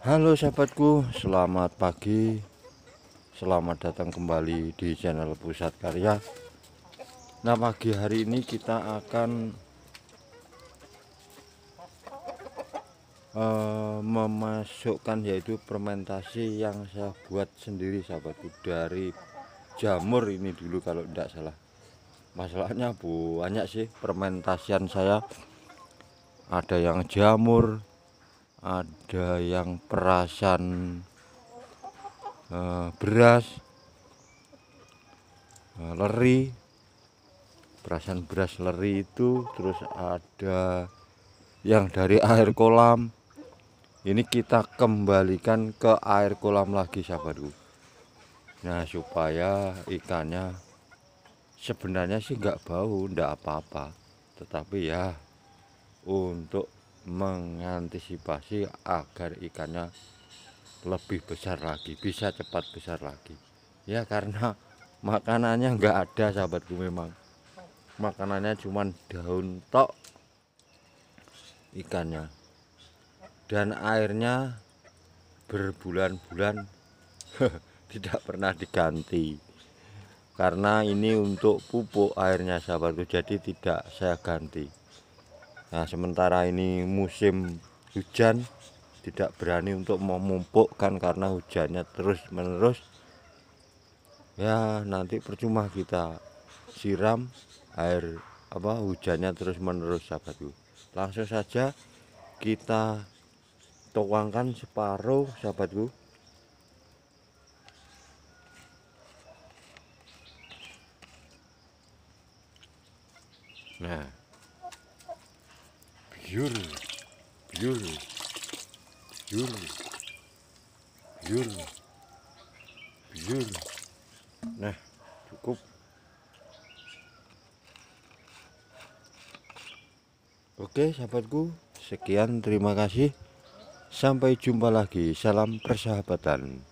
Halo sahabatku, selamat pagi. Selamat datang kembali di channel Pusat Karya. Nah, pagi hari ini kita akan uh, memasukkan yaitu fermentasi yang saya buat sendiri sahabatku dari jamur ini dulu kalau tidak salah. Masalahnya banyak sih fermentasian saya. Ada yang jamur, ada yang perasan uh, beras uh, leri perasan beras leri itu terus ada yang dari air kolam ini kita kembalikan ke air kolam lagi sahabatku nah supaya ikannya sebenarnya sih nggak bau ndak apa-apa tetapi ya untuk mengantisipasi agar ikannya lebih besar lagi bisa cepat besar lagi ya karena makanannya enggak ada sahabatku memang makanannya cuman daun tok ikannya dan airnya berbulan-bulan tidak pernah diganti karena ini untuk pupuk airnya sahabatku jadi tidak saya ganti Nah, sementara ini musim hujan tidak berani untuk memumpukkan karena hujannya terus-menerus. Ya, nanti percuma kita siram air apa hujannya terus-menerus sahabatku. Langsung saja kita tuangkan separuh sahabatku. Nah, Yur, yur, yur, yur, yur. Nah, cukup. Oke, sahabatku, sekian terima kasih. Sampai jumpa lagi. Salam persahabatan.